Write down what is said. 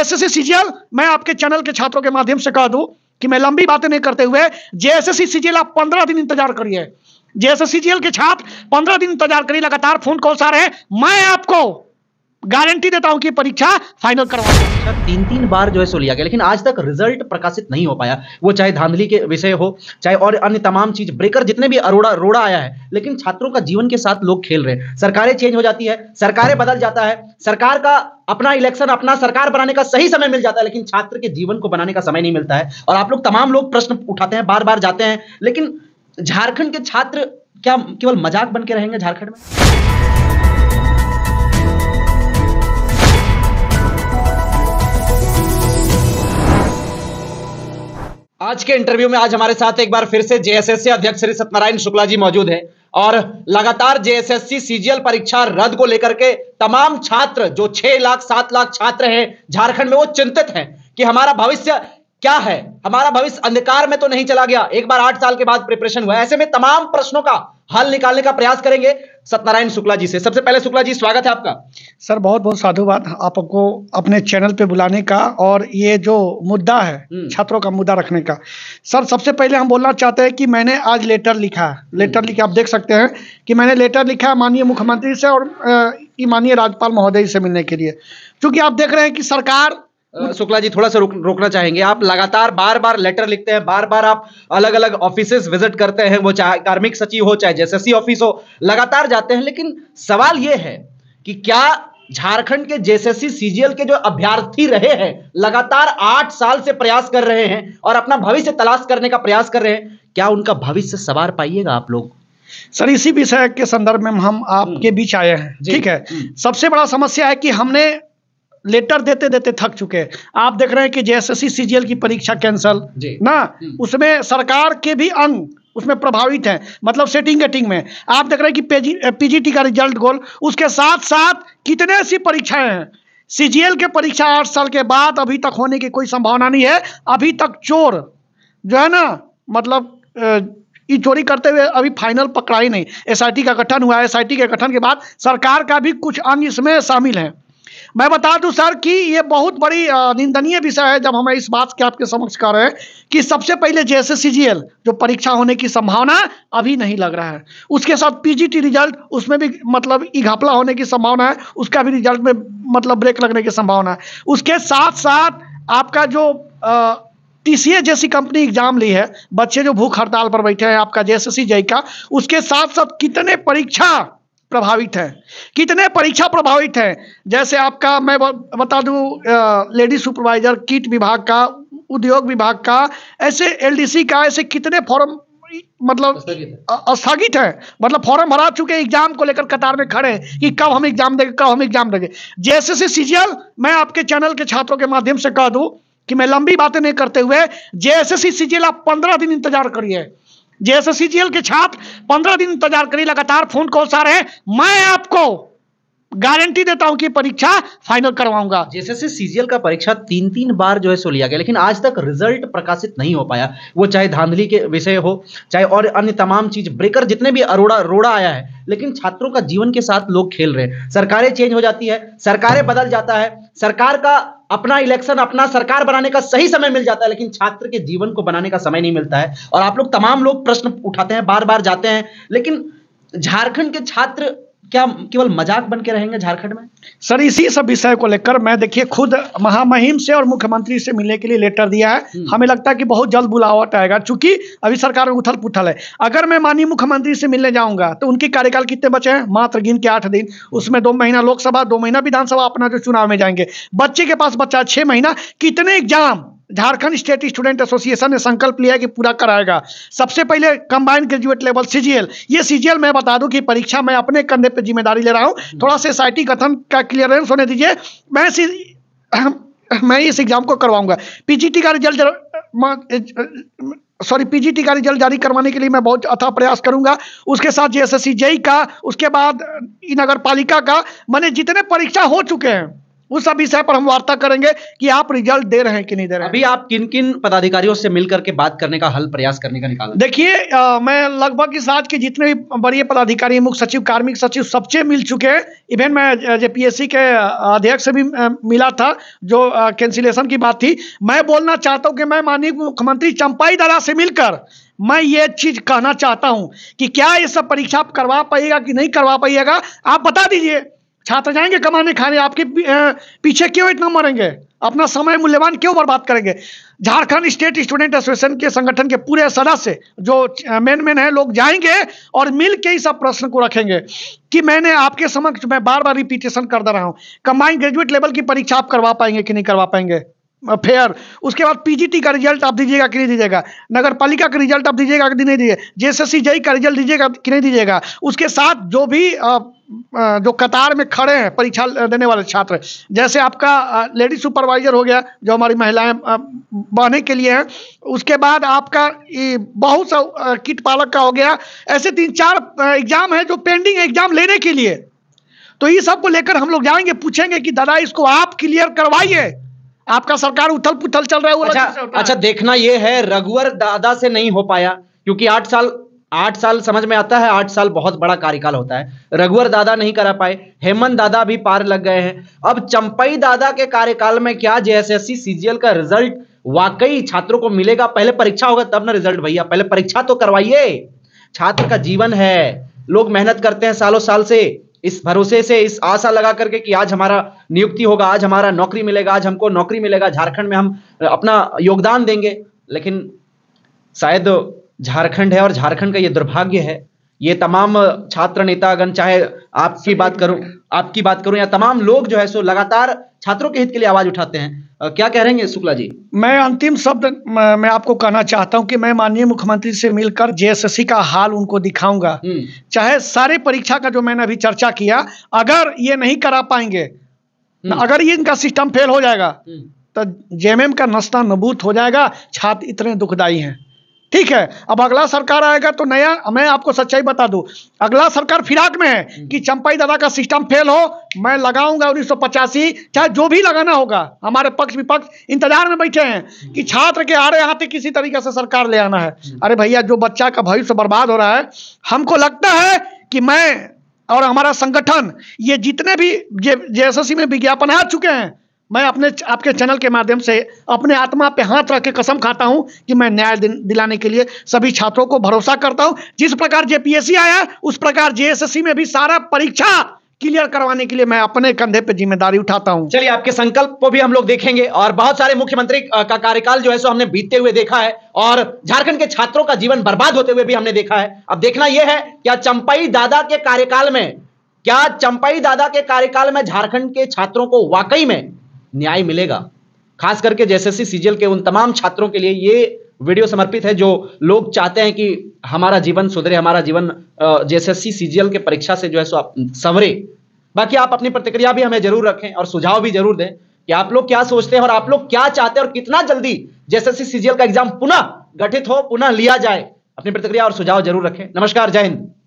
SSC CGL मैं आपके channel के छात्रों के माध्यम से कह दूं कि मैं लंबी बातें नहीं करते हुए जेएसएससी सीजीएल आप पंद्रह दिन इंतजार करिए जेएसएससी सीजीएल के छात्र पंद्रह दिन इंतजार करिए लगातार फोन कॉल्स आ रहे हैं मैं आपको गारंटी देता हूं कि परीक्षा फाइनल करवा अच्छा तीन तीन बार जो है सो लिया गया लेकिन आज तक रिजल्ट प्रकाशित नहीं हो पाया वो चाहे धांधली के विषय हो चाहे और अन्य तमाम चीज ब्रेकर जितने भी अरोड़ा रोड़ा आया है लेकिन छात्रों का जीवन के साथ लोग खेल रहे हैं सरकारें चेंज हो जाती है सरकारें बदल जाता है सरकार का अपना इलेक्शन अपना सरकार बनाने का सही समय मिल जाता है लेकिन छात्र के जीवन को बनाने का समय नहीं मिलता है और आप लोग तमाम लोग प्रश्न उठाते हैं बार बार जाते हैं लेकिन झारखंड के छात्र क्या केवल मजाक बन के रहेंगे झारखंड में आज के इंटरव्यू में आज हमारे साथ एक बार फिर से जेएसएससी अध्यक्ष श्री सत्यनारायण शुक्ला जी मौजूद है और लगातार जेएसएससी सीजीएल परीक्षा रद्द को लेकर के तमाम छात्र जो छह लाख सात लाख छात्र हैं झारखंड में वो चिंतित हैं कि हमारा भविष्य क्या है हमारा भविष्य अंधकार में तो नहीं चला गया एक बार आठ साल के बाद प्रिपरेशन हुआ ऐसे में तमाम प्रश्नों का हल निकालने का प्रयास करेंगे सत्यनारायण शुक्ला जी से सबसे पहले शुक्ला जी स्वागत है आपका सर बहुत बहुत साधुवाद आपको अपने चैनल पे बुलाने का और ये जो मुद्दा है हम्म। छात्रों का मुद्दा रखने का सर सबसे पहले हम बोलना चाहते हैं कि मैंने आज लेटर लिखा लेटर लिखा आप देख सकते हैं कि मैंने लेटर लिखा माननीय मुख्यमंत्री से और माननीय राज्यपाल महोदय से मिलने के लिए क्योंकि आप देख रहे हैं कि सरकार शुक्ला जी थोड़ा सा रोक, रोकना चाहेंगे आप लगातार बार बार लेटर लिखते हैं बार बार आप अलग अलग ऑफिस विजिट करते हैं वो चाहे कार्मिक सचिव हो चाहे सी ऑफिस हो लगातार जाते हैं लेकिन सवाल ये है कि क्या झारखंड के जेएसएससी सीजीएल के जो अभ्यर्थी रहे हैं लगातार आठ साल से प्रयास कर रहे हैं और अपना भविष्य तलाश करने का प्रयास कर रहे हैं क्या उनका भविष्य सवार पाइएगा आप लोग सर इसी विषय के संदर्भ में हम आपके हम्म। बीच आए हैं ठीक है हम्म। सबसे बड़ा समस्या है कि हमने लेटर देते देते थक चुके हैं आप देख रहे हैं कि जेएसएससी सीजीएल की परीक्षा कैंसिल ना हम्म। उसमें सरकार के भी अंग उसमें प्रभावित हैं मतलब सेटिंग गेटिंग में आप देख रहे हैं कि पीजीटी का रिजल्ट गोल उसके साथ साथ कितने सी परीक्षाएं हैं सीजीएल के परीक्षा आठ साल के बाद अभी तक होने की कोई संभावना नहीं है अभी तक चोर जो है ना मतलब ये चोरी करते हुए अभी फाइनल पकड़ा ही नहीं एसआईटी का गठन हुआ है एसआईटी के गठन के बाद सरकार का भी कुछ अंग इसमें शामिल है मैं बता दूं सर कि ये बहुत बड़ी निंदनीय विषय है जब हम इस बात के आपके समक्ष कर रहे हैं कि सबसे पहले जैसे सीजीएल जो परीक्षा होने की संभावना अभी नहीं लग रहा है उसके साथ पीजीटी रिजल्ट उसमें भी मतलब इघापला होने की संभावना है उसका भी रिजल्ट में मतलब ब्रेक लगने की संभावना है उसके साथ साथ आपका जो आ, टीसीए जैसी कंपनी एग्जाम ली है बच्चे जो भूख हड़ताल पर बैठे हैं आपका जेएसएससी जय का उसके साथ साथ कितने परीक्षा प्रभावित है कितने परीक्षा प्रभावित है जैसे आपका मैं बता दूं लेडीज सुपरवाइजर किट विभाग का उद्योग विभाग का ऐसे एलडीसी का ऐसे कितने फॉर्म मतलब स्थगित है मतलब फॉर्म भरा चुके एग्जाम को लेकर कतार में खड़े हैं कि कब हम एग्जाम देंगे कब हम एग्जाम देंगे जैसे से सीजीएल मैं आपके चैनल के छात्रों के माध्यम से कह दूं कि मैं लंबी बातें नहीं करते हुए जैसे सीजीएल आप पंद्रह दिन इंतजार करिए जेएसएससीजीएल के छात्र पंद्रह दिन इंतजार करी लगातार फोन कॉल्स आ रहे हैं मैं आपको गारंटी देता हूं कि परीक्षा फाइनल करवाऊंगा जैसे सीजीएल का परीक्षा तीन तीन बार जो है सो लिया गया लेकिन आज तक रिजल्ट प्रकाशित नहीं हो पाया वो चाहे धांधली के विषय हो चाहे और अन्य तमाम चीज ब्रेकर जितने भी अरोड़ा रोड़ा आया है लेकिन छात्रों का जीवन के साथ लोग खेल रहे हैं सरकारें चेंज हो जाती है सरकारें बदल जाता है सरकार का अपना इलेक्शन अपना सरकार बनाने का सही समय मिल जाता है लेकिन छात्र के जीवन को बनाने का समय नहीं मिलता है और आप लोग तमाम लोग प्रश्न उठाते हैं बार बार जाते हैं लेकिन झारखंड के छात्र क्या केवल मजाक बन के रहेंगे झारखंड में सर इसी सब विषय को लेकर मैं देखिए खुद महामहिम से और मुख्यमंत्री से मिलने के लिए लेटर दिया है हम्म। हमें लगता है कि बहुत जल्द बुलावट आएगा चूंकि अभी सरकार में उथल पुथल है अगर मैं माननीय मुख्यमंत्री से मिलने जाऊंगा तो उनके कार्यकाल कितने बचे हैं मात्र गिन के आठ दिन उसमें दो महीना लोकसभा दो महीना विधानसभा अपना जो चुनाव में जाएंगे बच्चे के पास बच्चा छह महीना कितने exam Jharkhand state student association ने संकल्प लिया कि पूरा कराएगा सबसे पहले कंबाइंड ग्रेजुएट लेवल सीजीएल ये सीजीएल मैं बता दूं कि परीक्षा मैं अपने कंधे पर जिम्मेदारी ले रहा हूं हम्म। थोड़ा सोसाइटी गठन का क्लियरेंस होने दीजिए मैं मैं इस एग्जाम को करवाऊंगा पीजीटी का रिजल्ट सॉरी पीजीटी का रिजल्ट जारी करवाने के लिए मैं बहुत अथा प्रयास करूंगा उसके साथ जेएसएससी जेई का उसके बाद नगर पालिका का मैंने जितने परीक्षा हो चुके हैं उस विषय पर हम वार्ता करेंगे कि आप रिजल्ट दे रहे हैं कि नहीं दे रहे अभी आप किन किन पदाधिकारियों से मिलकर के बात करने का हल प्रयास करने का निकाल देखिए मैं लगभग इस राज्य के जितने भी बड़े पदाधिकारी मुख्य सचिव कार्मिक सचिव सबसे मिल चुके हैं इवन मैं जेपीएससी के अध्यक्ष से भी मिला था जो कैंसिलेशन की बात थी मैं बोलना चाहता हूँ कि मैं माननीय मुख्यमंत्री चंपाई दादा से मिलकर मैं ये चीज कहना चाहता हूँ कि क्या ये सब परीक्षा करवा पाएगा कि नहीं करवा पाएगा आप बता दीजिए छात्र जाएंगे कमाने खाने आपके पीछे क्यों इतना मरेंगे अपना समय मूल्यवान क्यों बर्बाद करेंगे झारखंड स्टेट स्टूडेंट एसोसिएशन के संगठन के पूरे सदस्य जो मेन मेन है लोग जाएंगे और मिल के ही सब प्रश्न को रखेंगे कि मैंने आपके समक्ष मैं बार बार रिपीटेशन कर दे रहा हूँ कंबाइन ग्रेजुएट लेवल की परीक्षा आप करवा पाएंगे कि नहीं करवा पाएंगे फेयर उसके बाद पीजीटी का रिजल्ट आप दीजिएगा कि नहीं दीजिएगा नगर पालिका का रिजल्ट आप दीजिएगा कि नहीं दीजिएगा जेएसएससी जेई e का रिजल्ट दीजिएगा कि नहीं दीजिएगा उसके साथ जो भी जो कतार में खड़े हैं परीक्षा देने वाले छात्र जैसे आपका लेडी सुपरवाइजर हो गया जो हमारी महिलाएं बहने के लिए हैं उसके बाद आपका बहुत सा किट पालक का हो गया ऐसे तीन चार एग्जाम है जो पेंडिंग है एग्जाम लेने के लिए तो ये सब को लेकर हम लोग जाएंगे पूछेंगे कि दादा इसको आप क्लियर करवाइए आपका सरकार उथल पुथल अच्छा, चल रहा है अच्छा, अच्छा देखना यह है रघुवर दादा से नहीं हो पाया क्योंकि आठ साल आठ साल समझ में आता है आठ साल बहुत बड़ा कार्यकाल होता है रघुवर दादा नहीं करा पाए हेमंत दादा भी पार लग गए हैं अब चंपई दादा के कार्यकाल में क्या जेएसएससी सीजीएल का रिजल्ट वाकई छात्रों को मिलेगा पहले परीक्षा होगा तब ना रिजल्ट भैया पहले परीक्षा तो करवाइए छात्र का जीवन है लोग मेहनत करते हैं सालों साल से इस भरोसे से इस आशा लगा करके कि आज हमारा नियुक्ति होगा आज हमारा नौकरी मिलेगा आज हमको नौकरी मिलेगा झारखंड में हम अपना योगदान देंगे लेकिन शायद झारखंड है और झारखंड का ये दुर्भाग्य है ये तमाम छात्र नेतागण चाहे आपकी बात करूं आपकी बात करूं या तमाम लोग जो है सो लगातार छात्रों के हित के लिए आवाज उठाते हैं क्या कह रहे हैं शुक्ला जी मैं अंतिम शब्द मैं आपको कहना चाहता हूं कि मैं माननीय मुख्यमंत्री से मिलकर जेएसएससी का हाल उनको दिखाऊंगा हम्म। चाहे सारे परीक्षा का जो मैंने अभी चर्चा किया अगर ये नहीं करा पाएंगे हम्म। अगर ये इनका सिस्टम फेल हो जाएगा हम्म। तो जेएमएम का नस्ता नबूत हो जाएगा छात्र इतने दुखदायी हैं ठीक है अब अगला सरकार आएगा तो नया मैं आपको सच्चाई बता दू अगला सरकार फिराक में है कि चंपाई दादा का सिस्टम फेल हो मैं लगाऊंगा उन्नीस चाहे जो भी लगाना होगा हमारे पक्ष विपक्ष इंतजार में बैठे हैं कि छात्र के आड़े हाथ किसी तरीके से सरकार ले आना है हम्म। अरे भैया जो बच्चा का भविष्य बर्बाद हो रहा है हमको लगता है कि मैं और हमारा संगठन ये जितने भी जे जे में विज्ञापन आ चुके हैं मैं अपने आपके चैनल के माध्यम से अपने आत्मा पे हाथ रख के कसम खाता हूं कि मैं न्याय दिलाने के लिए सभी छात्रों को भरोसा करता हूं जिस प्रकार जेपीएससी आया उस प्रकार जेएसएससी में भी सारा परीक्षा क्लियर करवाने के लिए मैं अपने कंधे पे जिम्मेदारी उठाता हूं चलिए आपके संकल्प को भी हम लोग देखेंगे और बहुत सारे मुख्यमंत्री का कार्यकाल जो है सो हमने बीतते हुए देखा है और झारखंड के छात्रों का जीवन बर्बाद होते हुए भी हमने देखा है अब देखना यह है क्या चंपाई दादा के कार्यकाल में क्या चंपाई दादा के कार्यकाल में झारखंड के छात्रों को वाकई में न्याय मिलेगा खास करके जेएसएससी सीजीएल के उन तमाम छात्रों के लिए ये वीडियो समर्पित है जो लोग चाहते हैं कि हमारा जीवन सुधरे हमारा जीवन जेएसएससी सीजीएल के परीक्षा से जो है सो आप संवरे बाकी आप अपनी प्रतिक्रिया भी हमें जरूर रखें और सुझाव भी जरूर दें कि आप लोग क्या सोचते हैं और आप लोग क्या चाहते हैं और कितना जल्दी जेएसएससी सीजीएल का एग्जाम पुनः गठित हो पुनः लिया जाए अपनी प्रतिक्रिया और सुझाव जरूर रखें नमस्कार जय हिंद